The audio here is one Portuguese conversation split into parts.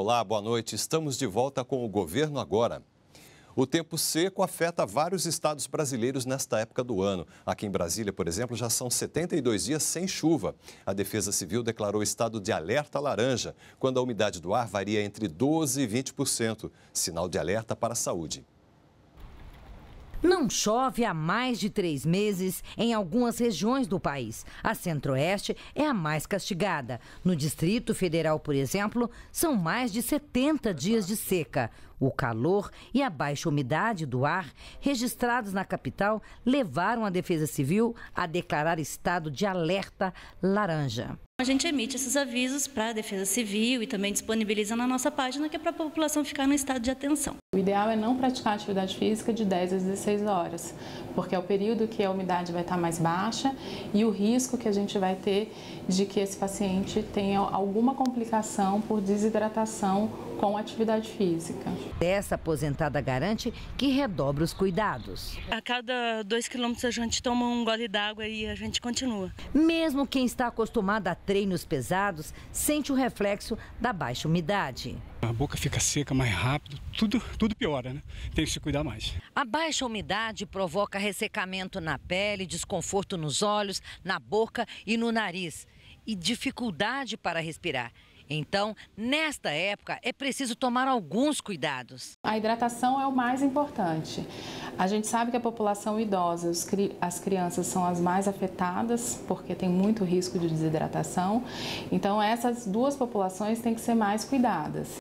Olá, boa noite. Estamos de volta com o governo agora. O tempo seco afeta vários estados brasileiros nesta época do ano. Aqui em Brasília, por exemplo, já são 72 dias sem chuva. A Defesa Civil declarou estado de alerta laranja, quando a umidade do ar varia entre 12% e 20%, sinal de alerta para a saúde. Não chove há mais de três meses em algumas regiões do país. A Centro-Oeste é a mais castigada. No Distrito Federal, por exemplo, são mais de 70 dias de seca. O calor e a baixa umidade do ar registrados na capital levaram a Defesa Civil a declarar estado de alerta laranja. A gente emite esses avisos para a Defesa Civil e também disponibiliza na nossa página, que é para a população ficar no estado de atenção. O ideal é não praticar atividade física de 10 às 16 horas, porque é o período que a umidade vai estar mais baixa e o risco que a gente vai ter de que esse paciente tenha alguma complicação por desidratação com atividade física. Essa aposentada garante que redobra os cuidados. A cada dois quilômetros a gente toma um gole d'água e a gente continua. Mesmo quem está acostumado a treinos pesados sente o reflexo da baixa umidade. A boca fica seca mais rápido, tudo, tudo piora, né? Tem que se cuidar mais. A baixa umidade provoca ressecamento na pele, desconforto nos olhos, na boca e no nariz e dificuldade para respirar. Então, nesta época, é preciso tomar alguns cuidados. A hidratação é o mais importante. A gente sabe que a população idosa, as crianças são as mais afetadas, porque tem muito risco de desidratação. Então, essas duas populações têm que ser mais cuidadas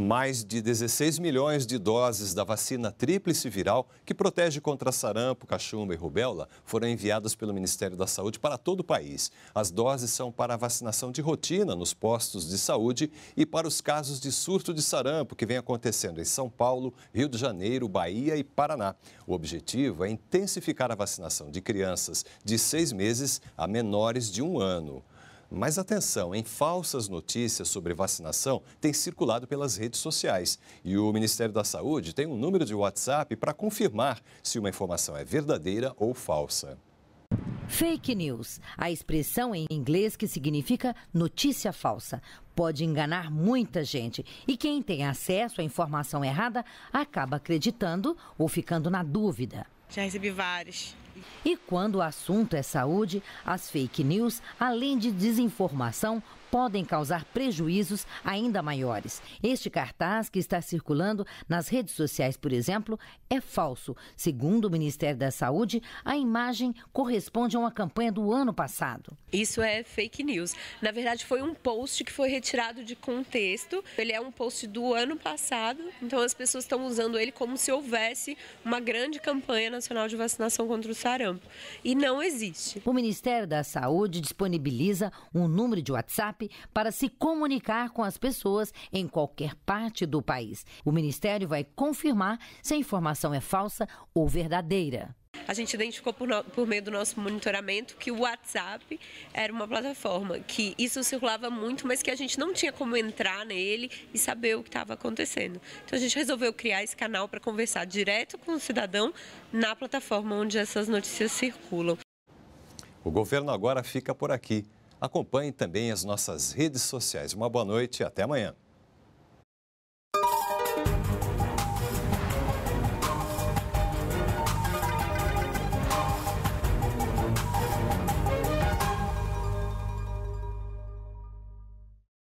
mais de 16 milhões de doses da vacina tríplice viral, que protege contra sarampo, cachumba e rubéola, foram enviadas pelo Ministério da Saúde para todo o país. As doses são para a vacinação de rotina nos postos de saúde e para os casos de surto de sarampo que vem acontecendo em São Paulo, Rio de Janeiro, Bahia e Paraná. O objetivo é intensificar a vacinação de crianças de seis meses a menores de um ano. Mas atenção, em falsas notícias sobre vacinação têm circulado pelas redes sociais e o Ministério da Saúde tem um número de WhatsApp para confirmar se uma informação é verdadeira ou falsa. Fake news, a expressão em inglês que significa notícia falsa, pode enganar muita gente e quem tem acesso à informação errada acaba acreditando ou ficando na dúvida. Já recebi vários. E quando o assunto é saúde, as fake news, além de desinformação, podem causar prejuízos ainda maiores. Este cartaz que está circulando nas redes sociais, por exemplo, é falso. Segundo o Ministério da Saúde, a imagem corresponde a uma campanha do ano passado. Isso é fake news. Na verdade, foi um post que foi retirado de contexto. Ele é um post do ano passado, então as pessoas estão usando ele como se houvesse uma grande campanha nacional de vacinação contra o sarampo sarampo. E não existe. O Ministério da Saúde disponibiliza um número de WhatsApp para se comunicar com as pessoas em qualquer parte do país. O Ministério vai confirmar se a informação é falsa ou verdadeira a gente identificou por, no, por meio do nosso monitoramento que o WhatsApp era uma plataforma que isso circulava muito, mas que a gente não tinha como entrar nele e saber o que estava acontecendo. Então a gente resolveu criar esse canal para conversar direto com o cidadão na plataforma onde essas notícias circulam. O governo agora fica por aqui. Acompanhe também as nossas redes sociais. Uma boa noite e até amanhã.